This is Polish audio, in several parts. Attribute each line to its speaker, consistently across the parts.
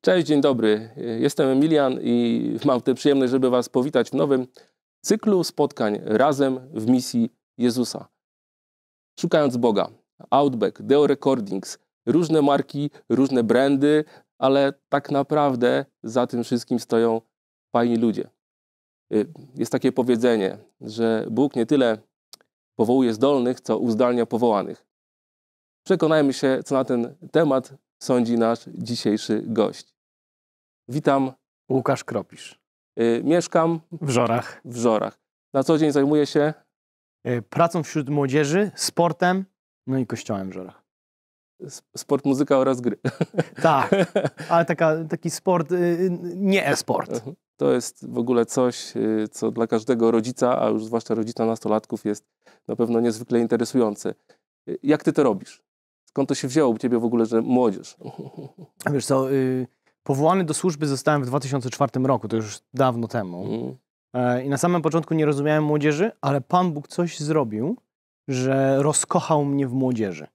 Speaker 1: Cześć, dzień dobry. Jestem Emilian i mam tę przyjemność, żeby Was powitać w nowym cyklu spotkań razem w misji Jezusa. Szukając Boga, Outback, Deo Recordings, różne marki, różne brandy, ale tak naprawdę za tym wszystkim stoją fajni ludzie. Y, jest takie powiedzenie, że Bóg nie tyle powołuje zdolnych, co uzdalnia powołanych. Przekonajmy się, co na ten temat sądzi nasz dzisiejszy gość. Witam. Łukasz Kropisz. Y, mieszkam w Żorach.
Speaker 2: W Żorach. Na co dzień zajmuję się y, pracą wśród młodzieży, sportem, no i kościołem w Żorach.
Speaker 1: Sport, muzyka oraz gry. Tak,
Speaker 2: ale taka, taki sport, y, nie e-sport. Mhm.
Speaker 1: To jest w ogóle coś, co dla każdego rodzica, a już zwłaszcza rodzica nastolatków jest na pewno niezwykle interesujące. Jak ty to robisz? Skąd to się wzięło u ciebie w ogóle, że młodzież?
Speaker 2: Wiesz co, y, powołany do służby zostałem w 2004 roku, to już dawno temu. Mm. E, I na samym początku nie rozumiałem młodzieży, ale Pan Bóg coś zrobił, że rozkochał mnie w młodzieży.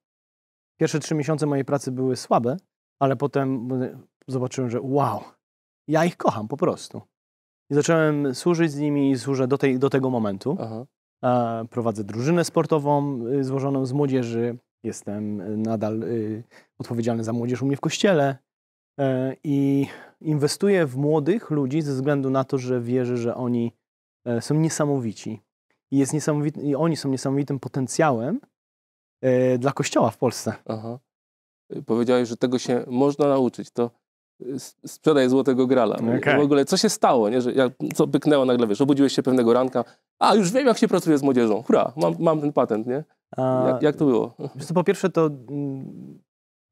Speaker 2: Pierwsze trzy miesiące mojej pracy były słabe, ale potem e, zobaczyłem, że wow, ja ich kocham po prostu. I zacząłem służyć z nimi i służę do, tej, do tego momentu. E, prowadzę drużynę sportową y, złożoną z młodzieży, Jestem e, nadal y, odpowiedzialny za młodzież u mnie w kościele e, i inwestuję w młodych ludzi ze względu na to, że wierzę, że oni e, są niesamowici. I, jest niesamowity, i oni są niesamowitym potencjałem dla kościoła w Polsce. Aha.
Speaker 1: Y, powiedziałeś, że tego się można nauczyć. To y, sprzedaj złotego grala. No okay. W ogóle co się stało, nie? Że jak, co pyknęło nagle, wiesz, obudziłeś się pewnego ranka, a już wiem jak się pracuje z młodzieżą, hura, mam, mam ten patent, nie? Jak, jak to było?
Speaker 2: po pierwsze to mm,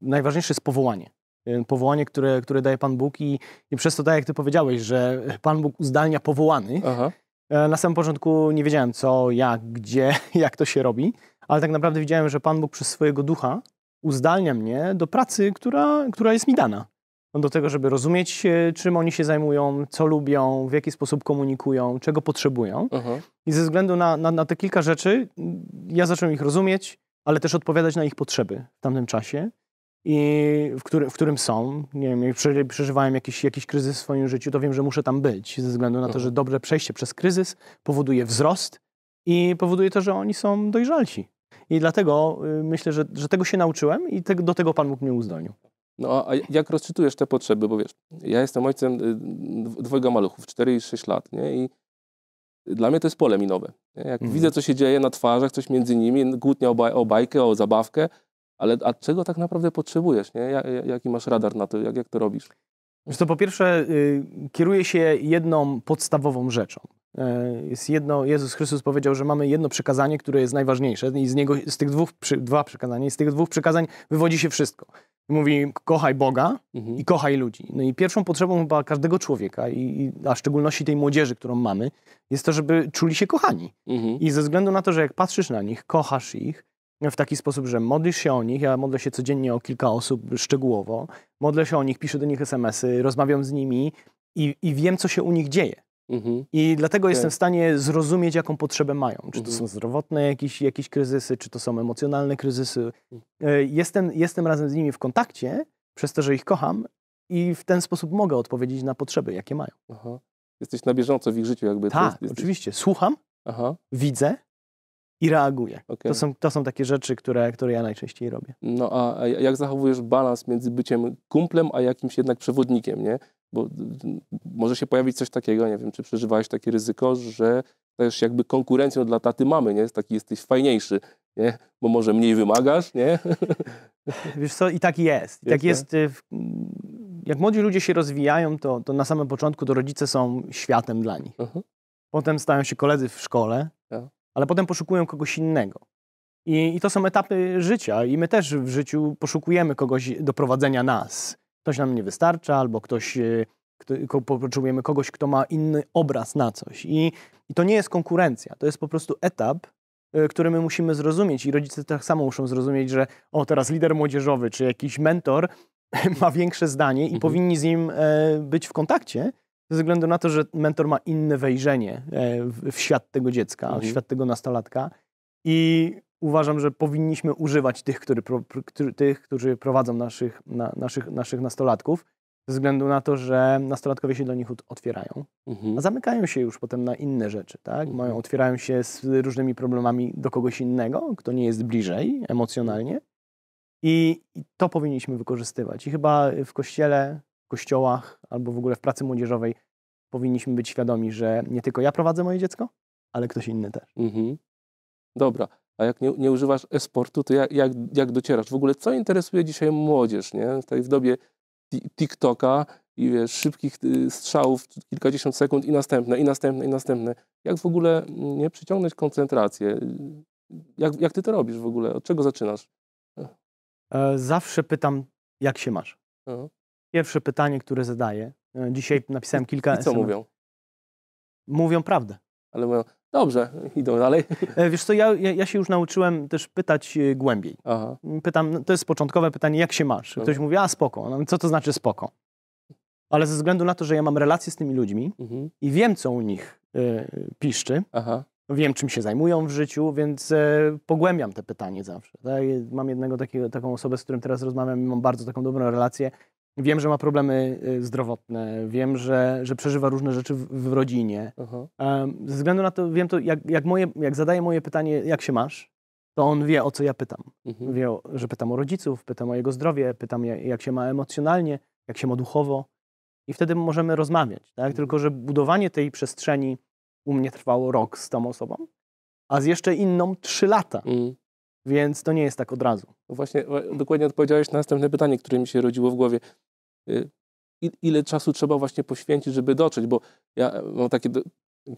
Speaker 2: najważniejsze jest powołanie. Y, powołanie, które, które daje Pan Bóg i, i przez to, tak jak Ty powiedziałeś, że Pan Bóg uzdalnia powołanych. Aha. Y, na samym początku nie wiedziałem co, jak, gdzie, jak to się robi, ale tak naprawdę widziałem, że Pan Bóg przez swojego ducha uzdalnia mnie do pracy, która, która jest mi dana. No, do tego, żeby rozumieć, e, czym oni się zajmują, co lubią, w jaki sposób komunikują, czego potrzebują. Mhm. I ze względu na, na, na te kilka rzeczy, mm, ja zacząłem ich rozumieć, ale też odpowiadać na ich potrzeby w tamtym czasie i w, który, w którym są. Nie wiem, jak przeżywałem jakiś, jakiś kryzys w swoim życiu, to wiem, że muszę tam być, ze względu na to, mhm. że dobre przejście przez kryzys powoduje wzrost i powoduje to, że oni są dojrzalsi. I dlatego y, myślę, że, że tego się nauczyłem i te, do tego Pan Bóg mnie uzdolnił.
Speaker 1: No a jak rozczytujesz te potrzeby? Bo wiesz, ja jestem ojcem y, dwojga maluchów, 4 i 6 lat, nie? I dla mnie to jest pole minowe. Nie? Jak mhm. widzę, co się dzieje na twarzach, coś między nimi, kłótnia o, baj o bajkę, o zabawkę, ale a czego tak naprawdę potrzebujesz? Nie? Jaki masz radar na to? Jak, jak to
Speaker 2: robisz? Wiesz to po pierwsze y, kieruje się jedną podstawową rzeczą. E, jest jedno, Jezus Chrystus powiedział, że mamy jedno przykazanie, które jest najważniejsze i z, niego, z tych dwóch, przy, dwa przykazania, i z tych dwóch przykazań wywodzi się wszystko. Mówi, kochaj Boga mhm. i kochaj ludzi. No i pierwszą potrzebą chyba każdego człowieka, i, a w szczególności tej młodzieży, którą mamy, jest to, żeby czuli się kochani. Mhm. I ze względu na to, że jak patrzysz na nich, kochasz ich, w taki sposób, że modlisz się o nich. Ja modlę się codziennie o kilka osób szczegółowo. Modlę się o nich, piszę do nich SMS-y, rozmawiam z nimi i, i wiem, co się u nich dzieje. Mhm. I dlatego okay. jestem w stanie zrozumieć, jaką potrzebę mają. Czy to mhm. są zdrowotne jakieś, jakieś kryzysy, czy to są emocjonalne kryzysy. Mhm. E, jestem, jestem razem z nimi w kontakcie, przez to, że ich kocham i w ten sposób mogę odpowiedzieć na potrzeby, jakie mają. Aha.
Speaker 1: Jesteś na bieżąco w ich życiu jakby. Tak, jest, jesteś...
Speaker 2: oczywiście. Słucham, Aha. widzę, i reaguję. Okay. To, są, to są takie rzeczy, które, które ja najczęściej robię.
Speaker 1: No a jak zachowujesz balans między byciem kumplem, a jakimś jednak przewodnikiem, nie? Bo y, może się pojawić coś takiego, nie wiem, czy przeżywałeś takie ryzyko, że też jakby konkurencją dla taty mamy, nie? Taki jesteś fajniejszy, nie? Bo może mniej wymagasz,
Speaker 2: nie? Wiesz co, i tak jest. I tak jest. Y, w... Jak młodzi ludzie się rozwijają, to, to na samym początku to rodzice są światem dla nich. Uh -huh. Potem stają się koledzy w szkole, ja. ale potem poszukują kogoś innego. I, I, to są etapy życia i my też w życiu poszukujemy kogoś do prowadzenia nas ktoś nam nie wystarcza, albo ktoś, y, kto, potrzebujemy kogoś, kto ma inny obraz na coś. I, I to nie jest konkurencja, to jest po prostu etap, y, który my musimy zrozumieć i rodzice tak samo muszą zrozumieć, że o, teraz lider młodzieżowy czy jakiś mentor ma większe zdanie i mhm. powinni z nim e, być w kontakcie, ze względu na to, że mentor ma inne wejrzenie e, w, świat tego dziecka, mhm. w świat tego nastolatka. I uważam, że powinniśmy używać tych, który, tych którzy prowadzą naszych, na, naszych, naszych nastolatków, ze względu na to, że nastolatkowie się do nich otwierają, mhm. a zamykają się już potem na inne rzeczy, tak? Mhm. Mają, otwierają się z różnymi problemami do kogoś innego, kto nie jest bliżej emocjonalnie i, i to powinniśmy wykorzystywać. I chyba w kościele, w kościołach albo w ogóle w pracy młodzieżowej powinniśmy być świadomi, że nie tylko ja prowadzę moje dziecko, ale ktoś inny też. Mhm.
Speaker 1: Dobra a jak nie, nie używasz e-sportu, to jak, jak, jak docierasz? W ogóle co interesuje dzisiaj młodzież, nie? Tutaj w dobie TikToka i wiesz, szybkich y, strzałów, kilkadziesiąt sekund i następne, i następne, i następne. Jak w ogóle mm, nie przyciągnąć koncentrację? Jak, jak ty to robisz w ogóle? Od czego zaczynasz?
Speaker 2: E, zawsze pytam, jak się masz? Aha. No. Pierwsze pytanie, które zadaję. E, dzisiaj napisałem kilka I co SMS. mówią? Mówią prawdę. Ale mówią, Dobrze, idą dalej. E, wiesz co, ja, ja, się już nauczyłem też pytać e, głębiej. Aha. Mm, pytam, no, to jest początkowe pytanie, jak się masz? Ktoś mówi, a spoko. No, co to znaczy spoko? Ale ze względu na to, że ja mam relacje z tymi ludźmi mhm. i wiem, co u nich y, piszczy, Aha. wiem, czym się zajmują w życiu, więc y, pogłębiam te pytanie zawsze. Tak? Mam jednego takiego, taką osobę, z którym teraz rozmawiam i mam bardzo taką dobrą relację Wiem, że ma problemy y, zdrowotne, wiem, że, że przeżywa różne rzeczy w, w rodzinie. uh Ze względu na to wiem to, jak, jak, moje, jak zadaję moje pytanie, jak się masz, to on wie, o co ja pytam. uh Wie, że pytam o rodziców, pytam o jego zdrowie, pytam, jak, się ma emocjonalnie, jak się ma duchowo. I wtedy możemy rozmawiać. Tak? Mhm. Tylko, że budowanie tej przestrzeni u mnie trwało rok z tą osobą, a z jeszcze inną trzy lata. Mm. Więc to nie jest tak od razu.
Speaker 1: No właśnie, dokładnie odpowiedziałeś na następne pytanie, które mi się rodziło w głowie. Y, ile czasu trzeba właśnie poświęcić, żeby dotrzeć? Bo ja mam takie,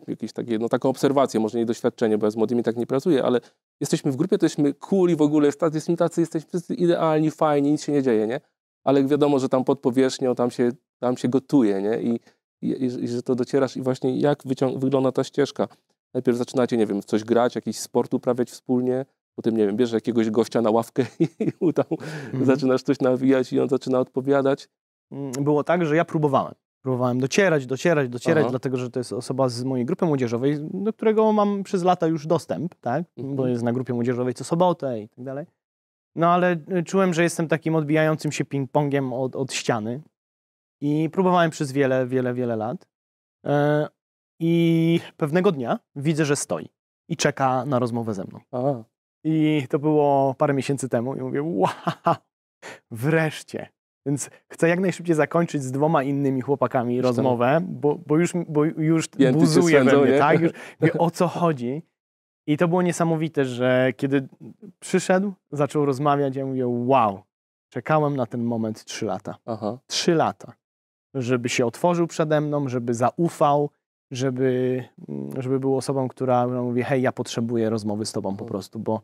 Speaker 1: jakieś takie, no taką obserwację, może nie doświadczenie, bo ja z młodymi tak nie pracuję, ale jesteśmy w grupie, to jesteśmy i w ogóle, jesteśmy tacy, jesteśmy wszyscy idealni, fajni, nic się nie dzieje, nie? Ale wiadomo, że tam pod powierzchnią, tam się, tam się gotuje, nie? I, i, i że to docierasz i właśnie jak wygląda ta ścieżka? Najpierw zaczynacie, nie wiem, coś grać, jakiś sport uprawiać wspólnie, Potem, nie wiem, bierzesz jakiegoś gościa na ławkę i mu tam mhm. zaczynasz coś nawijać i on zaczyna odpowiadać. Mm,
Speaker 2: było tak, że ja próbowałem. Próbowałem docierać, docierać, docierać, Aha. dlatego że to jest osoba z mojej grupy młodzieżowej, do którego mam przez lata już dostęp, tak? Mhm. Bo jest na grupie młodzieżowej co sobotę i tak dalej. No ale y, czułem, że jestem takim odbijającym się ping-pongiem od, od ściany i próbowałem przez wiele, wiele, wiele lat. Yy, I pewnego dnia widzę, że stoi i czeka na rozmowę ze mną. Aha. I to było parę miesięcy temu i mówię, wow, wreszcie. Więc chcę jak najszybciej zakończyć z dwoma innymi chłopakami rozmowę, bo, bo, już, bo już buzuje we mnie, tak? Już mówię, o co chodzi. I to było niesamowite, że kiedy przyszedł, zaczął rozmawiać, ja mówię, wow, czekałem na ten moment trzy lata. Aha. Trzy lata. Żeby się otworzył przede mną, żeby zaufał, żeby, mm, żeby był osobą, która no, mówi, hej, ja potrzebuję rozmowy z tobą po prostu, bo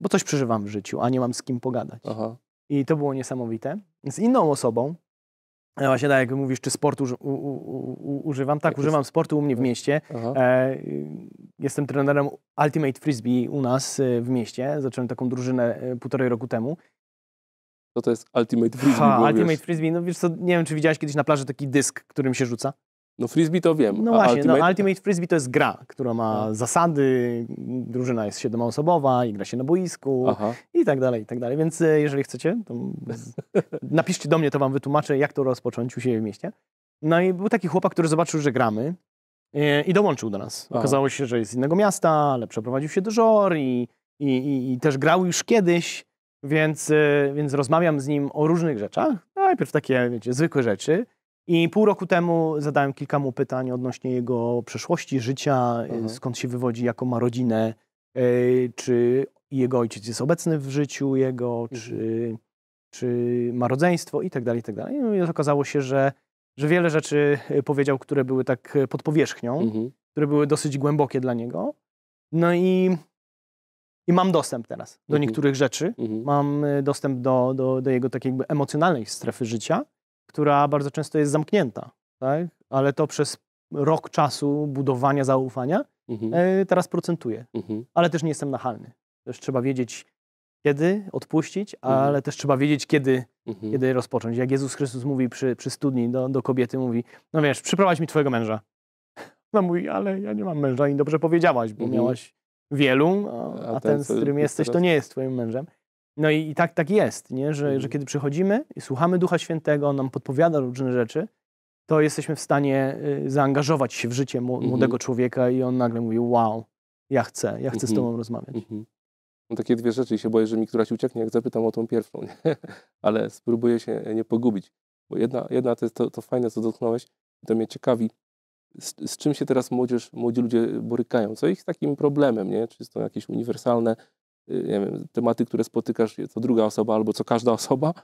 Speaker 2: bo coś przeżywam w życiu, a nie mam z kim pogadać. Aha. I to było niesamowite. Z inną osobą, e, właśnie tak jak mówisz, czy sportu u, u, u, używam, tak, jak używam jest? sportu u mnie w tak. mieście. E, jestem trenerem Ultimate Frisbee u nas e, w mieście. Zacząłem taką drużynę e, półtorej roku temu. Co to jest Ultimate Frisbee? Ha, Ultimate wiesz. Frisbee, no wiesz co, nie wiem, czy widziałeś kiedyś na plaży taki dysk, którym się rzuca? No frisbee to wiem. No właśnie, no, Ultimate? No, Ultimate Frisbee to jest gra, która ma tak. zasady, drużyna jest siedemoosobowa i gra się na boisku Aha. i tak dalej, i tak dalej. Więc e, jeżeli chcecie, to napiszcie do mnie, to wam wytłumaczę, jak to rozpocząć u siebie w mieście. No i był taki chłopak, który zobaczył, że gramy e, i dołączył do nas. Okazało się, że jest z innego miasta, ale przeprowadził się do Żor i, i, i, i też grał już kiedyś, więc, e, więc rozmawiam z nim o różnych rzeczach. Najpierw takie, wiecie, zwykłe rzeczy, i pół roku temu zadałem kilka mu pytań odnośnie jego przeszłości, życia, mhm. skąd się wywodzi, jaką ma rodzinę, e, czy jego ojciec jest obecny w życiu jego, mhm. czy, czy ma rodzeństwo i tak dalej, i tak dalej. No i okazało się, że, że wiele rzeczy e, powiedział, które były tak e, pod powierzchnią, mhm. które były dosyć głębokie dla niego. No i i mam dostęp teraz do mhm. niektórych rzeczy. Mhm. Mam dostęp do, do, do, jego takiej jakby emocjonalnej strefy życia która bardzo często jest zamknięta, tak? ale to przez rok czasu budowania zaufania mhm. e, teraz procentuje. Mhm. Ale też nie jestem nachalny. Też trzeba wiedzieć, kiedy odpuścić, mhm. ale też trzeba wiedzieć, kiedy, mhm. kiedy rozpocząć. Jak Jezus Chrystus mówi przy, przy studni do, do kobiety, mówi, no wiesz, przyprowadź mi twojego męża. No mówi, ale ja nie mam męża i dobrze powiedziałaś, bo mhm. miałaś wielu, a, a ten, ten, z którym jesteś, teraz... to nie jest twoim mężem. No i, i, tak, tak jest, nie? Że, że mhm. kiedy przychodzimy i słuchamy Ducha Świętego, on nam podpowiada różne rzeczy, to jesteśmy w stanie y, zaangażować się w życie mhm. młodego człowieka i on nagle mówi, wow, ja chcę, ja chcę z mhm. tobą rozmawiać.
Speaker 1: No takie dwie rzeczy i się boję, że mi któraś ucieknie, jak zapytam o tą pierwszą, nie? ale spróbuję się e, nie pogubić. Bo jedna, jedna to jest to, to fajne, co dotknąłeś, to mnie ciekawi, z, z, czym się teraz młodzież, młodzi ludzie borykają, co ich takim problemem, nie? czy są jakieś uniwersalne Y, nie wiem, tematy, które spotykasz co druga osoba albo co każda osoba,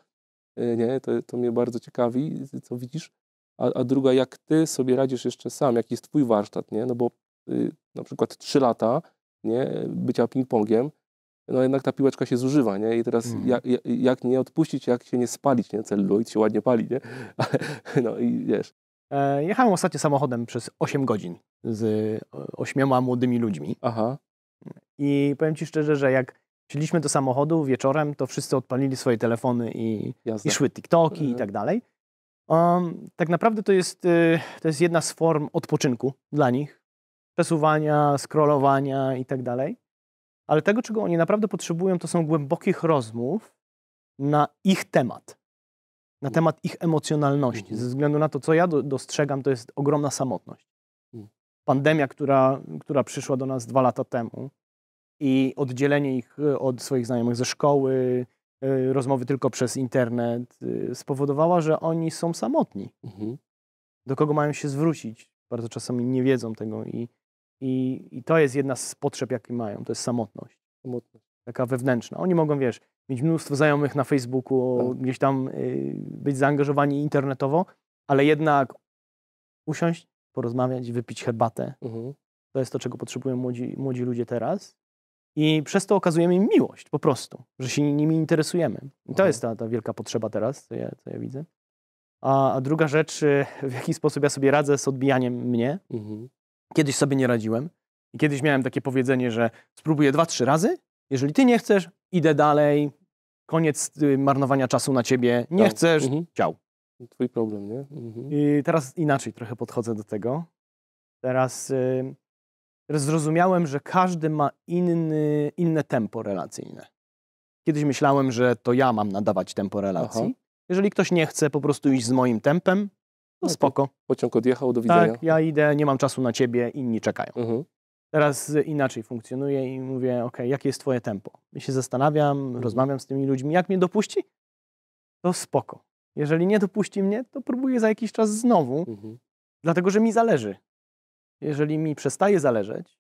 Speaker 1: y, nie, to, to mnie bardzo ciekawi, y, co widzisz. A, a druga, jak ty sobie radzisz jeszcze sam, jaki jest twój warsztat, nie? No bo y, na przykład trzy lata, nie, bycia ping-pongiem, no jednak ta piłeczka się zużywa, nie? I teraz mm. jak, jak, nie odpuścić, jak się nie spalić, nie? Celuloid się ładnie pali, nie?
Speaker 2: no i wiesz. E, jechałem ostatnio samochodem przez 8 godzin z ośmioma młodymi ludźmi. Aha. I powiem Ci szczerze, że jak siedliśmy do samochodu wieczorem, to wszyscy odpalili swoje telefony i, i szły TikToki mhm. i tak dalej. Um, tak naprawdę to jest, y, to jest jedna z form odpoczynku dla nich. Przesuwania, scrollowania i tak dalej. Ale tego, czego oni naprawdę potrzebują, to są głębokich rozmów na ich temat. Na mm. temat ich emocjonalności. Ze mhm. względu na to, co ja dostrzegam, to jest ogromna samotność pandemia, która, która przyszła do nas dwa lata temu i oddzielenie ich y, od swoich znajomych ze szkoły, y, rozmowy tylko przez internet, y, spowodowała, że oni są samotni. Mhm. Do kogo mają się zwrócić? Bardzo czasami nie wiedzą tego i, i, i to jest jedna z potrzeb, jakie mają, to jest samotność. Samotność. Taka wewnętrzna. Oni mogą, wiesz, mieć mnóstwo znajomych na Facebooku, tak. gdzieś tam y, być zaangażowani internetowo, ale jednak usiąść, porozmawiać, wypić herbatę. Mhm. To jest to, czego potrzebują młodzi, młodzi ludzie teraz. I przez to okazujemy im miłość po prostu, że się nimi interesujemy. I to mhm. jest ta, ta wielka potrzeba teraz, co ja, co ja widzę. A, a, druga rzecz, y, w jaki sposób ja sobie radzę z odbijaniem mnie. Mhm. Kiedyś sobie nie radziłem. I kiedyś miałem takie powiedzenie, że spróbuję dwa, trzy razy. Jeżeli ty nie chcesz, idę dalej. Koniec y, marnowania czasu na ciebie. Nie tak. chcesz, mhm. ciał. Twój problem, nie? Mhm. I teraz inaczej trochę podchodzę do tego. Teraz, y, teraz zrozumiałem, że każdy ma inny, inne tempo relacyjne. Kiedyś myślałem, że to ja mam nadawać tempo relacji. Aha. Jeżeli ktoś nie chce po prostu iść z moim tempem, to no, spoko. Pociąg odjechał, do widzenia. Tak, ja idę, nie mam czasu na ciebie, inni czekają. Mhm. Teraz y, inaczej funkcjonuje i mówię, ok, jakie jest twoje tempo? I się zastanawiam, mhm. rozmawiam z tymi ludźmi, jak mnie dopuści, to spoko. Jeżeli nie dopuści mnie, to próbuję za jakiś czas znowu, mhm. dlatego że mi zależy. Jeżeli mi przestaje zależeć,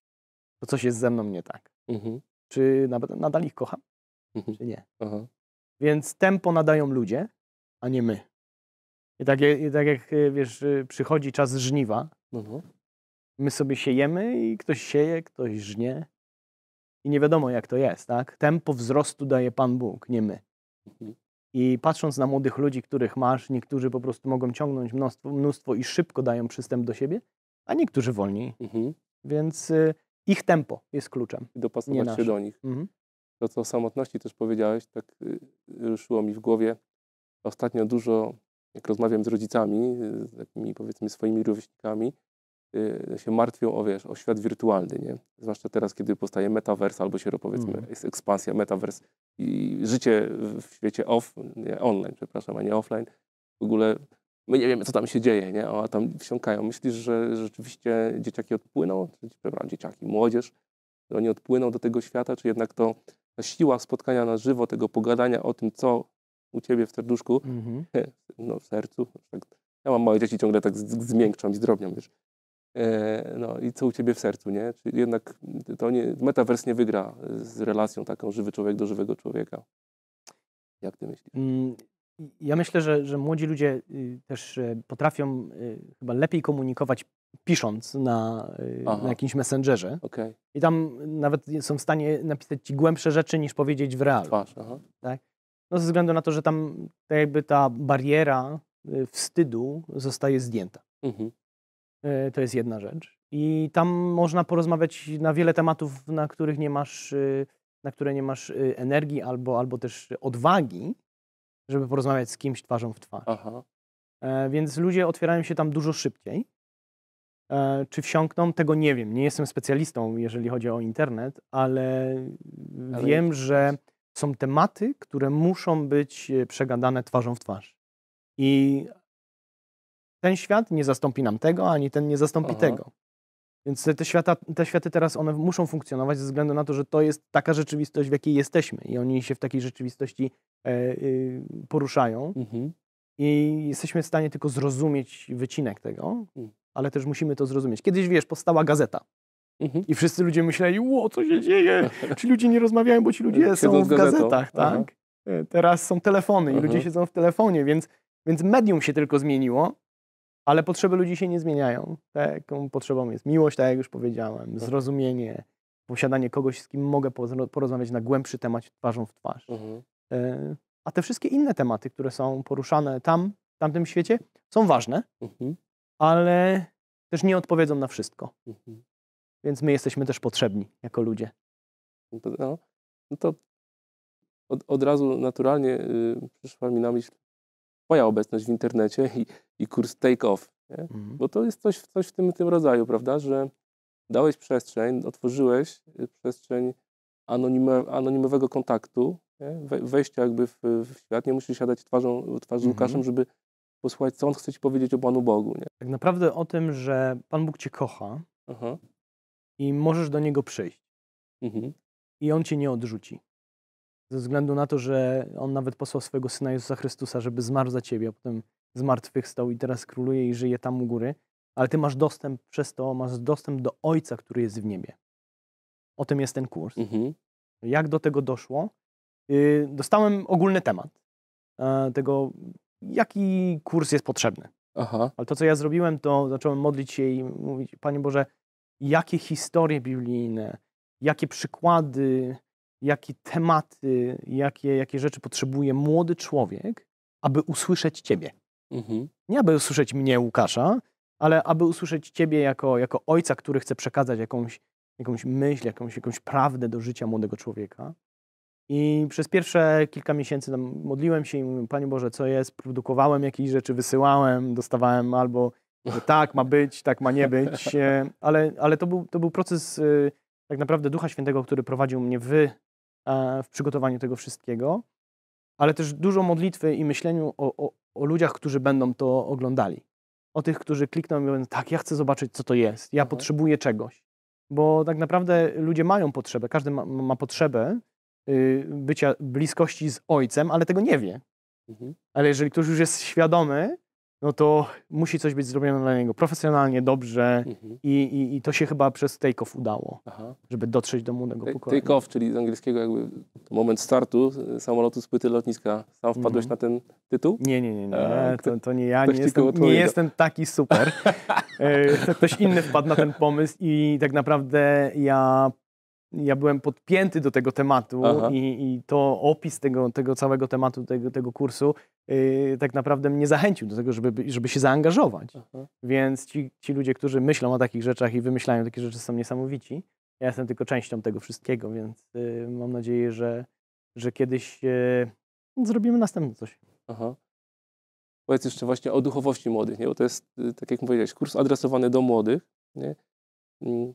Speaker 2: to coś jest ze mną nie tak. Mhm. Czy nadal ich kocham, mhm. czy nie. Aha. Więc tempo nadają ludzie, a nie my. I tak, i tak jak y, wiesz, y, przychodzi czas żniwa, my sobie siejemy i ktoś sieje, ktoś żnie. I nie wiadomo, jak to jest, tak? Tempo wzrostu daje Pan Bóg, nie my. Mhm. I patrząc na młodych ludzi, których masz, niektórzy po prostu mogą ciągnąć mnóstwo, mnóstwo i szybko dają przystęp do siebie, a niektórzy wolniej. Mhm. Więc y, ich tempo jest kluczem. I dopasować się do nich.
Speaker 1: Mhm. To, co o samotności też powiedziałeś, tak y, ruszyło mi w głowie. Ostatnio dużo, jak rozmawiam z rodzicami, y, z takimi powiedzmy swoimi rówieśnikami, Y, się martwią o, wiesz, o świat wirtualny, nie? Zwłaszcza teraz, kiedy powstaje metavers, albo się powiedzmy, mm. jest ekspansja, metavers i życie w świecie off, nie, online, przepraszam, a nie offline. W ogóle my nie wiemy, co tam się dzieje, nie? A tam wsiąkają. Myślisz, że rzeczywiście dzieciaki odpłyną? Przepraszam, dzieciaki, młodzież, że oni odpłyną do tego świata, czy jednak to ta siła spotkania na żywo, tego pogadania o tym, co u ciebie w serduszku, mm -hmm. no w sercu, tak, ja mam małe dzieci, ciągle tak zmiękczam i zdrobniam, wiesz. E, no i co u ciebie w sercu, nie? Czyli jednak to nie, metavers nie wygra z relacją taką żywy człowiek do żywego człowieka. Jak ty myślisz?
Speaker 2: Mm, ja myślę, że, że młodzi ludzie y, też e, potrafią y, chyba lepiej komunikować pisząc na, y, na jakimś messengerze. Okay. I tam nawet są w stanie napisać ci głębsze rzeczy niż powiedzieć w realu. Twarz, tak? No ze względu na to, że tam tak jakby ta bariera wstydu zostaje zdjęta. Mhm. E, to jest jedna rzecz. I tam można porozmawiać na wiele tematów, na których nie masz, y, na które nie masz y, energii albo, albo też odwagi, żeby porozmawiać z kimś twarzą w twarz. Aha. E, więc ludzie otwierają się tam dużo szybciej. E, czy wsiąkną, tego nie wiem. Nie jestem specjalistą, jeżeli chodzi o internet, ale, ale wiem, jest. że są tematy, które muszą być y, przegadane twarzą w twarz. I ten świat nie zastąpi nam tego, ani ten nie zastąpi Aha. tego. Więc te, świata, te światy teraz one muszą funkcjonować ze względu na to, że to jest taka rzeczywistość, w jakiej jesteśmy i oni się w takiej rzeczywistości e, e poruszają. Mhm. I jesteśmy w stanie tylko zrozumieć wycinek tego, mhm. ale też musimy to zrozumieć. Kiedyś, wiesz, powstała gazeta. Mhm. I wszyscy ludzie myśleli, "O, co się dzieje? Czy ludzie nie rozmawiają, bo ci ludzie są w gazetach, tak? E, teraz są telefony i ludzie siedzą w telefonie, więc, więc medium się tylko zmieniło, ale potrzeby ludzi się nie zmieniają. Taką potrzebą jest miłość, tak jak już powiedziałem, mhm. zrozumienie, posiadanie kogoś, z kim mogę porozmawiać na głębszy temat twarzą w twarz. Mhm. E, a te wszystkie inne tematy, które są poruszane tam, w tamtym świecie, są ważne, mhm. ale też nie odpowiedzą na wszystko. Mhm. Więc my jesteśmy też potrzebni jako ludzie. No, no, no to
Speaker 1: od, od razu naturalnie y, przyszła mi na myśl moja obecność w internecie i, i kurs take-off. Mhm. Bo to jest coś, coś w tym, tym rodzaju, prawda, że dałeś przestrzeń, otworzyłeś y, przestrzeń anonimowego kontaktu, We, wejścia jakby w, w, świat. Nie musisz siadać twarzą, twarzą mhm. Łukaszem, żeby posłuchać, co on chce ci powiedzieć o Panu Bogu. Nie?
Speaker 2: Tak naprawdę o tym, że Pan Bóg cię kocha i możesz do Niego przyjść. Mhm. I On cię nie odrzuci ze względu na to, że on nawet posłał swojego syna Jezusa Chrystusa, żeby zmarł za ciebie, a potem zmartwychwstał i teraz króluje i żyje tam u góry, ale ty masz dostęp przez to, masz dostęp do Ojca, który jest w niebie. O tym jest ten kurs. Mhm. Jak do tego doszło? Y, dostałem ogólny temat e, tego, jaki kurs jest potrzebny. Aha. Ale to, co ja zrobiłem, to zacząłem modlić się i mówić, Panie Boże, jakie historie biblijne, jakie przykłady, jakie tematy, jakie, jakie rzeczy potrzebuje młody człowiek, aby usłyszeć Ciebie. Mhm. Nie aby usłyszeć mnie, Łukasza, ale aby usłyszeć Ciebie jako, jako ojca, który chce przekazać jakąś, jakąś myśl, jakąś, jakąś prawdę do życia młodego człowieka. I przez pierwsze kilka miesięcy tam modliłem się i mówiłem, Panie Boże, co jest? Produkowałem jakieś rzeczy, wysyłałem, dostawałem albo tak ma być, tak ma nie być, e, ale, ale to, był, to był proces e, tak naprawdę Ducha Świętego, który prowadził mnie w E, w przygotowaniu tego wszystkiego, ale też dużo modlitwy i myśleniu o, o, o ludziach, którzy będą to oglądali. O tych, którzy klikną i mówią, tak, ja chcę zobaczyć, co to jest, ja mhm. potrzebuję czegoś. Bo tak naprawdę ludzie mają potrzebę, każdy ma, ma potrzebę y, bycia bliskości z ojcem, ale tego nie wie. Mhm. Ale jeżeli ktoś już jest świadomy, no to musi coś być zrobione dla niego profesjonalnie, dobrze mhm. i, i, i, to się chyba przez take-off udało, Aha. żeby dotrzeć do młodego pokolenia.
Speaker 1: Take-off, czyli z angielskiego jakby moment startu y, samolotu z płyty lotniska. Sam wpadłeś mhm. na ten tytuł? Nie, nie, nie,
Speaker 2: nie. to, to, nie ja, nie jestem, nie jestem taki super. E, ktoś inny wpadł na ten pomysł i tak naprawdę ja ja byłem podpięty do tego tematu i, i, to opis tego, tego całego tematu, tego, tego kursu yy, tak naprawdę mnie zachęcił do tego, żeby, żeby się zaangażować. Aha. Więc ci, ci ludzie, którzy myślą o takich rzeczach i wymyślają takie rzeczy są niesamowici. Ja jestem tylko częścią tego wszystkiego, więc yy, mam nadzieję, że, że kiedyś yy, zrobimy następne coś. Aha.
Speaker 1: Powiedz jeszcze właśnie o duchowości młodych, nie? bo to jest, y, tak jak mówiłeś, kurs adresowany do młodych. Nie? Mm,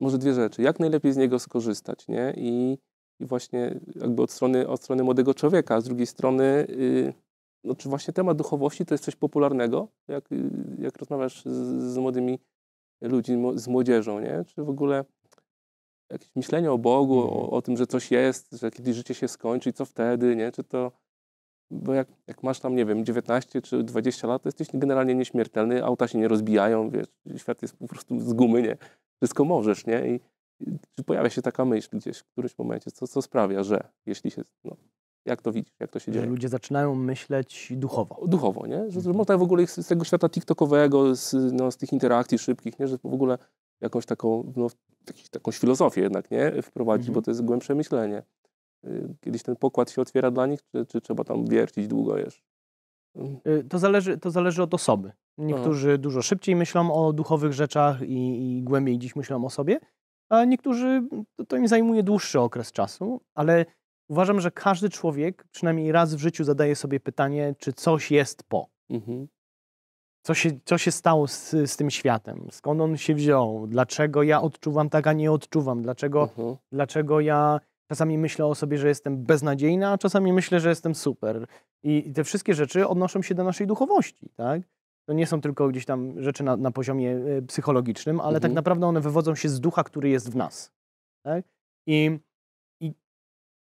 Speaker 1: może dwie rzeczy. Jak najlepiej z niego skorzystać, nie? I, i właśnie jakby od strony, od strony młodego człowieka, a z drugiej strony, yy, no, czy właśnie temat duchowości to jest coś popularnego, jak, y, jak rozmawiasz z, z młodymi ludźmi, z młodzieżą, nie? Czy w ogóle jakieś myślenie o Bogu, o, mhm. o, tym, że coś jest, że kiedyś życie się skończy i co wtedy, nie? Czy to... Bo jak, jak, masz tam, nie wiem, 19 czy 20 lat, to jesteś generalnie nieśmiertelny, auta się nie rozbijają, wiesz, świat jest po prostu z gumy, nie? wszystko możesz, nie? I, czy pojawia się taka myśl gdzieś w którymś momencie, co, co sprawia, że jeśli się, no, jak to widzisz, jak to się dzieje? Że
Speaker 2: ludzie zaczynają myśleć duchowo. Duchowo, nie? Że, że mhm. można w ogóle z, tego świata
Speaker 1: tiktokowego, z, no, z tych interakcji szybkich, nie? Że w ogóle jakąś taką, no, taki, taką filozofię jednak, nie? Wprowadzić, mhm. bo to jest głębsze myślenie. Y, kiedyś ten pokład się otwiera dla nich, czy, czy trzeba tam wiercić długo jeszcze?
Speaker 2: Y, to zależy, to zależy od osoby. No. Niektórzy dużo szybciej myślą o duchowych rzeczach i, i głębiej dziś myślą o sobie, a niektórzy to, to im zajmuje dłuższy okres czasu, ale uważam, że każdy człowiek przynajmniej raz w życiu zadaje sobie pytanie, czy coś jest po. Mhm. Co, się, co się stało z, z tym światem? Skąd on się wziął? Dlaczego ja odczuwam tak, a nie odczuwam? Dlaczego, mhm. dlaczego ja czasami myślę o sobie, że jestem beznadziejna, a czasami myślę, że jestem super? I, I te wszystkie rzeczy odnoszą się do naszej duchowości, tak? to nie są tylko gdzieś tam rzeczy na, na poziomie e, psychologicznym, ale tak mhm. tak naprawdę one wywodzą się z ducha, który jest w nas. Tak? I, i,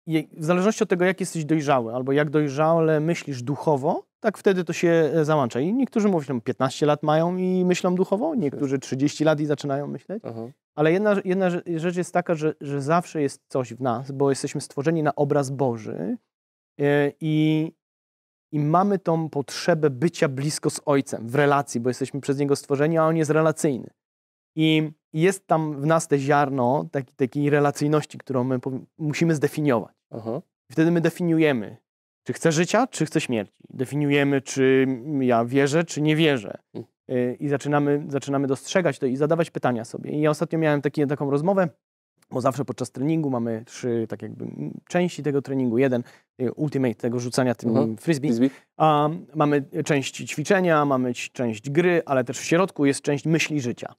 Speaker 2: I, w zależności od tego, jak jesteś dojrzały, albo jak dojrzale myślisz duchowo, tak wtedy to się e, załącza. I niektórzy mówią, 15 lat mają i myślą duchowo, niektórzy 30 lat i zaczynają myśleć. Ale jedna, jedna rzecz jest taka, że, że zawsze jest coś w nas, bo jesteśmy stworzeni na obraz Boży. E, I i mamy tą potrzebę bycia blisko z Ojcem w relacji, bo jesteśmy przez Niego stworzeni, a On jest relacyjny. I jest tam w nas te ziarno taki, takiej relacyjności, którą my musimy zdefiniować. Aha. Wtedy my definiujemy, czy chcę życia, czy chcę śmierci. Definiujemy, czy ja wierzę, czy nie wierzę. Mm. Y, I zaczynamy, zaczynamy dostrzegać to i zadawać pytania sobie. I ja ostatnio miałem taki, taką rozmowę bo zawsze podczas treningu mamy trzy tak jakby części tego treningu. Jeden y, ultimate, tego rzucania tym mhm. frisbee. frisbee. mamy część ćwiczenia, mamy część gry, ale też w środku jest część myśli życia.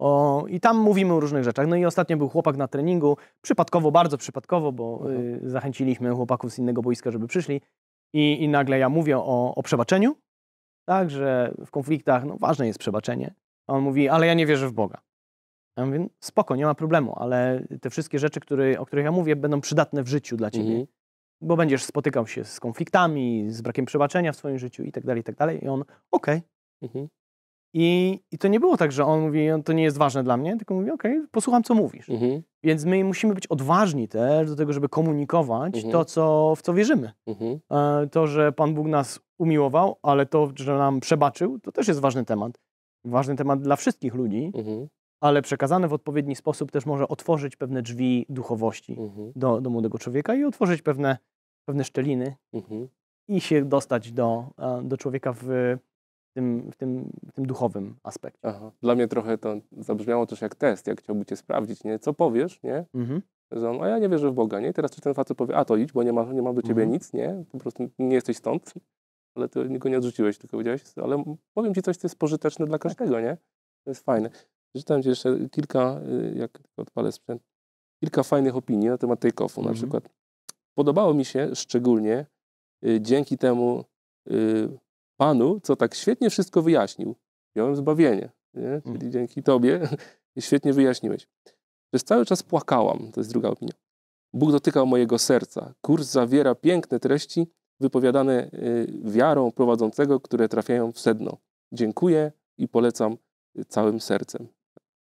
Speaker 2: O, I tam mówimy o różnych rzeczach. No i ostatnio był chłopak na treningu, przypadkowo, bardzo przypadkowo, bo y, mhm. y, zachęciliśmy chłopaków z innego boiska, żeby przyszli. I, i nagle ja mówię o, o przebaczeniu, tak, że w konfliktach no, ważne jest przebaczenie. A on mówi, ale ja nie wierzę w Boga. Ja mówię, no, spoko, nie ma problemu, ale te wszystkie rzeczy, które, o których ja mówię, będą przydatne w życiu dla ciebie. Mhm. Bo będziesz spotykał się z konfliktami, z brakiem przebaczenia w swoim życiu i tak dalej, i tak dalej. I on, okej. Okay. Mhm. I, I to nie było tak, że on mówi, no, to nie jest ważne dla mnie, tylko mówi, okej, okay, posłucham, co mówisz. Mhm. Więc my musimy być odważni też do tego, żeby komunikować mhm. to, co, w co wierzymy. Mhm. E, to, że Pan Bóg nas umiłował, ale to, że nam przebaczył, to też jest ważny temat. Ważny temat dla wszystkich ludzi. Mhm ale przekazane w odpowiedni sposób też może otworzyć pewne drzwi duchowości mhm. do, do młodego człowieka i otworzyć pewne, pewne szczeliny mhm. i się dostać do, do człowieka w tym, w, tym, w tym duchowym aspekcie. Aha.
Speaker 1: Dla mnie trochę to zabrzmiało też jak test, jak chciałby cię sprawdzić, nie? Co powiesz, nie? Mhm. Że on, a ja nie wierzę w Boga, nie? Teraz czy ten facet powie, a to idź, bo nie mam nie ma do ciebie mhm. nic, nie? Po prostu nie jesteś stąd, ale ty go nie odrzuciłeś, tylko powiedziałeś, ale powiem ci coś, co jest pożyteczne dla tak. każdego, nie? To jest fajne. Przeczytałem Ci jeszcze kilka, y, jak odpalę sprzęt, kilka fajnych opinii na temat takeoffu. Mhm. Na przykład podobało mi się szczególnie y, dzięki temu y, Panu, co tak świetnie wszystko wyjaśnił. Miałem zbawienie, nie? Mm. czyli dzięki Tobie świetnie wyjaśniłeś. Przez cały czas płakałam, to jest druga opinia. Bóg dotykał mojego serca. Kurs zawiera piękne treści wypowiadane wiarą prowadzącego, które trafiają w sedno. Dziękuję i polecam całym sercem.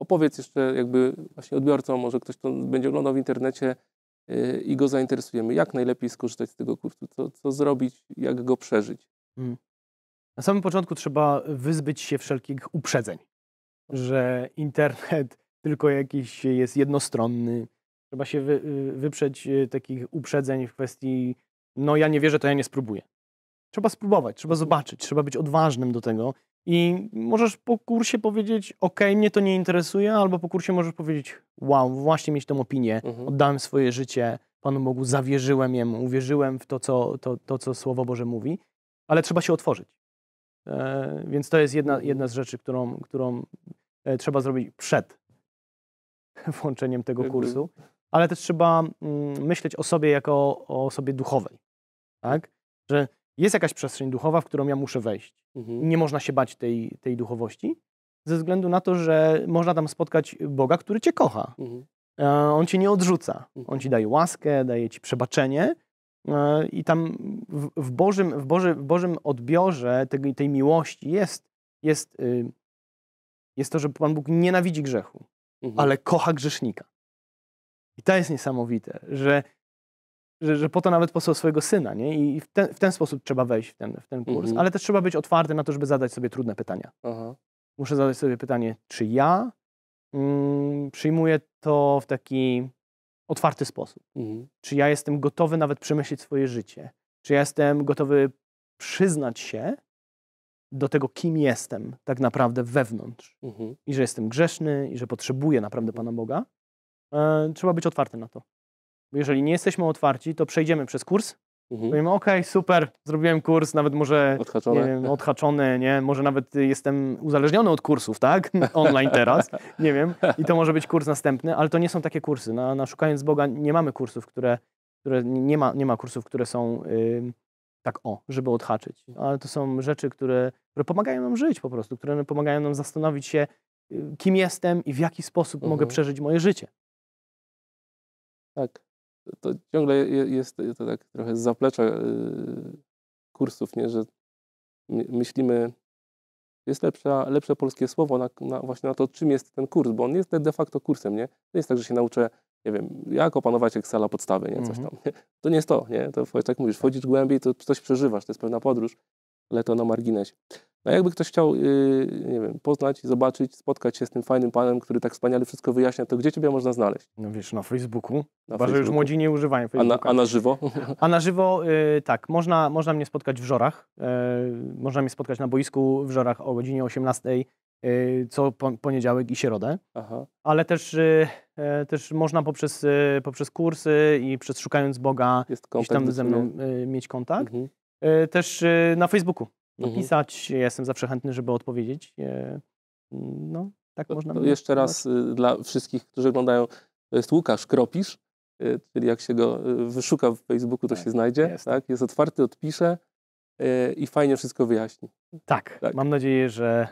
Speaker 1: Opowiedz jeszcze jakby właśnie odbiorcom, może ktoś to będzie oglądał w internecie y, i go zainteresujemy. Jak najlepiej skorzystać z tego kursu? Co, co zrobić? Jak go przeżyć?
Speaker 2: Hmm. Na samym początku trzeba wyzbyć się wszelkich uprzedzeń, że internet tylko jakiś jest jednostronny. Trzeba się wy, y, wyprzeć y, takich uprzedzeń w kwestii no ja nie wierzę, to ja nie spróbuję. Trzeba spróbować, trzeba zobaczyć, trzeba być odważnym do tego. I możesz po kursie powiedzieć, ok, mnie to nie interesuje, albo po kursie możesz powiedzieć, wow, właśnie mieć tą opinię, mhm. oddałem swoje życie Panu Bogu, zawierzyłem Jemu, uwierzyłem w to co, to, to, co Słowo Boże mówi, ale trzeba się otworzyć. E, więc to jest jedna, mhm. jedna z rzeczy, którą, którą e, trzeba zrobić przed włączeniem tego mhm. kursu, ale też trzeba mm, myśleć o sobie jako o osobie duchowej, tak? Że jest jakaś przestrzeń duchowa, w którą ja muszę wejść. Mhm. Nie można się bać tej, tej duchowości, ze względu na to, że można tam spotkać Boga, który cię kocha. Mhm. E, on cię nie odrzuca. Mhm. On ci daje łaskę, daje ci przebaczenie. E, I tam w, w Bożym, w, Boży, w Bożym odbiorze tej, tej miłości jest, jest, y, jest to, że Pan Bóg nienawidzi grzechu, mhm. ale kocha grzesznika. I to jest niesamowite, że że, że po to nawet posłał swojego syna, nie? I w ten, w ten sposób trzeba wejść w ten, w ten kurs. Mhm. Ale też trzeba być otwarty na to, żeby zadać sobie trudne pytania. Aha. Muszę zadać sobie pytanie, czy ja mm, przyjmuję to w taki otwarty sposób? Mhm. Czy ja jestem gotowy nawet przemyśleć swoje życie? Czy ja jestem gotowy przyznać się do tego, kim jestem tak naprawdę wewnątrz? Mhm. I że jestem grzeszny, i że potrzebuję naprawdę Pana Boga? E, trzeba być otwarty na to. Bo jeżeli nie jesteśmy otwarci, to przejdziemy przez kurs, mhm. mówimy, ok, super, zrobiłem kurs, nawet może odhaczony. Nie wiem, odhaczony, nie? może nawet y, jestem uzależniony od kursów, tak? Online teraz, nie wiem. I to może być kurs następny, ale to nie są takie kursy. Na, na Szukając Boga nie mamy kursów, które, które nie, ma, nie ma kursów, które są... Yy, tak o, żeby odhaczyć. Ale to są rzeczy, które, które pomagają nam żyć po prostu, które pomagają nam zastanowić się, y, kim jestem i w jaki sposób mhm. mogę przeżyć moje życie.
Speaker 1: Tak to ciągle jest to tak trochę z zaplecza y, kursów, nie? że myślimy, jest lepsze lepsze polskie słowo na, na, właśnie na to, czym jest ten kurs, bo on jest de facto kursem, nie? To jest tak, że się nauczę, nie wiem, jak opanować Excela podstawy, nie? Coś mhm. tam. To nie jest to, nie? To tak mówisz, wchodzisz głębiej, to coś przeżywasz, to jest pewna podróż ale to na marginesie. No jakby ktoś chciał, yy, nie wiem, poznać, zobaczyć, spotkać się z tym fajnym panem, który tak wspaniale wszystko wyjaśnia, to gdzie ciebie można znaleźć?
Speaker 2: No wiesz, na Facebooku. Na Chyba, Facebooku. że już młodzi nie używają Facebooka. A na, a na żywo? A na żywo, yy, tak, można, można mnie spotkać w Żorach. Yy, można mnie spotkać na boisku w Żorach o godzinie 18 y, co poniedziałek i środę. Aha. Ale też, y, y, też można poprzez, poprzez kursy i przez Szukając Boga Jest gdzieś tam ze mną mieć kontakt. Mhm. E, też e, na Facebooku mhm. napisać. Mhm. Ja jestem zawsze chętny, żeby odpowiedzieć. E, no, tak to, można. To jeszcze raz
Speaker 1: y, dla wszystkich, którzy oglądają, to jest Łukasz Kropisz, y, czyli jak się go y, wyszuka w Facebooku, to tak, się znajdzie. Jest. Tak? jest otwarty, odpisze i fajnie wszystko wyjaśni. Tak, tak. mam nadzieję, że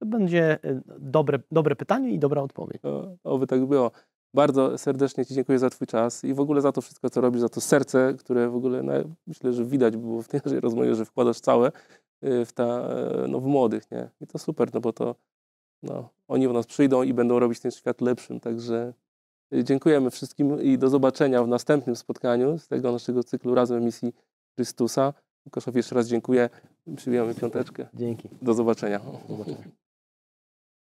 Speaker 2: to będzie dobre, dobre pytanie i dobra odpowiedź. O,
Speaker 1: oby tak było. Bardzo serdecznie Ci dziękuję za Twój czas i w ogóle za to wszystko, co robisz, za to serce, które w ogóle no, myślę, że widać było w tej rozmowie, że wkładasz całe y, w, ta, y, no, w młodych. Nie? I to super, no bo to no, oni do nas przyjdą i będą robić ten świat lepszym. Także y, dziękujemy wszystkim i do zobaczenia w następnym spotkaniu z tego naszego cyklu Razem Misji Chrystusa. Łukaszowi jeszcze raz dziękuję. Przybijamy piąteczkę. Dzięki. Do zobaczenia. Do zobaczenia.